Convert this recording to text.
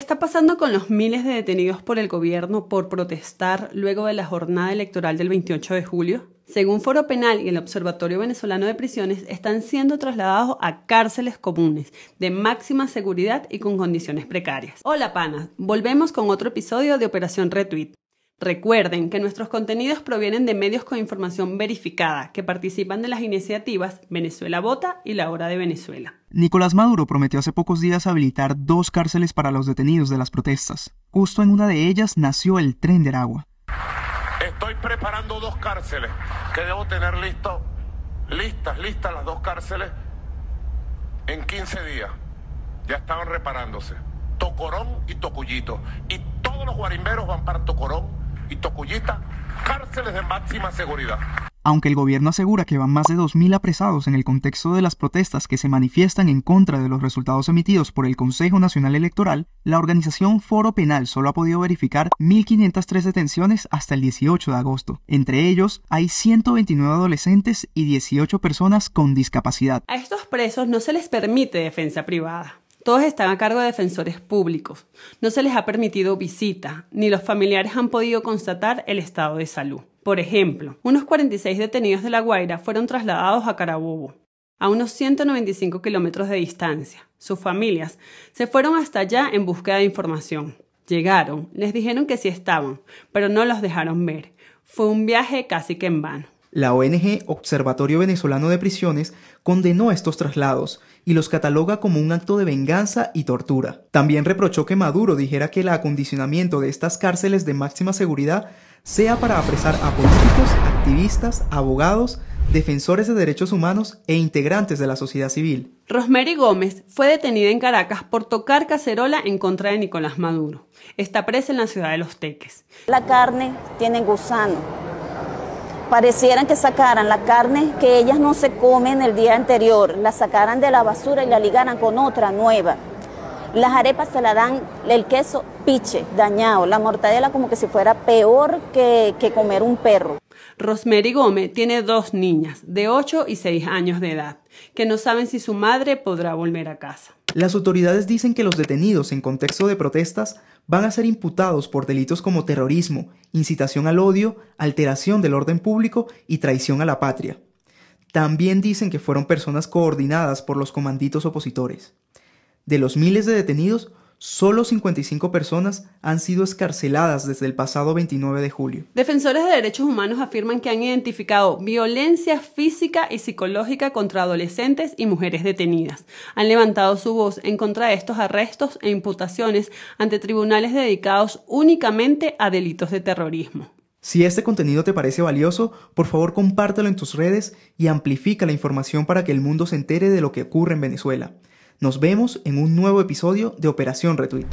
¿Qué está pasando con los miles de detenidos por el gobierno por protestar luego de la jornada electoral del 28 de julio? Según Foro Penal y el Observatorio Venezolano de Prisiones, están siendo trasladados a cárceles comunes de máxima seguridad y con condiciones precarias. Hola panas, volvemos con otro episodio de Operación Retweet. Recuerden que nuestros contenidos provienen de medios con información verificada que participan de las iniciativas Venezuela Vota y La Hora de Venezuela. Nicolás Maduro prometió hace pocos días habilitar dos cárceles para los detenidos de las protestas. Justo en una de ellas nació el tren de Aragua. Estoy preparando dos cárceles que debo tener listo, listas, listas las dos cárceles en 15 días. Ya estaban reparándose. Tocorón y Tocuyito. Y todos los guarimberos van para Tocorón y Tocuyita, cárceles de máxima seguridad. Aunque el gobierno asegura que van más de 2.000 apresados en el contexto de las protestas que se manifiestan en contra de los resultados emitidos por el Consejo Nacional Electoral, la organización Foro Penal solo ha podido verificar 1.503 detenciones hasta el 18 de agosto. Entre ellos, hay 129 adolescentes y 18 personas con discapacidad. A estos presos no se les permite defensa privada. Todos están a cargo de defensores públicos. No se les ha permitido visita, ni los familiares han podido constatar el estado de salud. Por ejemplo, unos 46 detenidos de La Guaira fueron trasladados a Carabobo, a unos 195 kilómetros de distancia. Sus familias se fueron hasta allá en búsqueda de información. Llegaron, les dijeron que sí estaban, pero no los dejaron ver. Fue un viaje casi que en vano. La ONG Observatorio Venezolano de Prisiones condenó estos traslados y los cataloga como un acto de venganza y tortura. También reprochó que Maduro dijera que el acondicionamiento de estas cárceles de máxima seguridad sea para apresar a políticos, activistas, abogados, defensores de derechos humanos e integrantes de la sociedad civil. Rosemary Gómez fue detenida en Caracas por tocar cacerola en contra de Nicolás Maduro. Está presa en la ciudad de Los Teques. La carne tiene gusano parecieran que sacaran la carne que ellas no se comen el día anterior, la sacaran de la basura y la ligaran con otra nueva. Las arepas se la dan el queso piche, dañado, la mortadela como que si fuera peor que, comer un perro. Rosemary Gómez tiene dos niñas de 8 y 6 años de edad, que no saben si su madre podrá volver a casa. Las autoridades dicen que los detenidos en contexto de protestas van a ser imputados por delitos como terrorismo, incitación al odio, alteración del orden público y traición a la patria. También dicen que fueron personas coordinadas por los comanditos opositores. De los miles de detenidos, Solo 55 personas han sido escarceladas desde el pasado 29 de julio. Defensores de derechos humanos afirman que han identificado violencia física y psicológica contra adolescentes y mujeres detenidas. Han levantado su voz en contra de estos arrestos e imputaciones ante tribunales dedicados únicamente a delitos de terrorismo. Si este contenido te parece valioso, por favor compártelo en tus redes y amplifica la información para que el mundo se entere de lo que ocurre en Venezuela. Nos vemos en un nuevo episodio de Operación Retweet.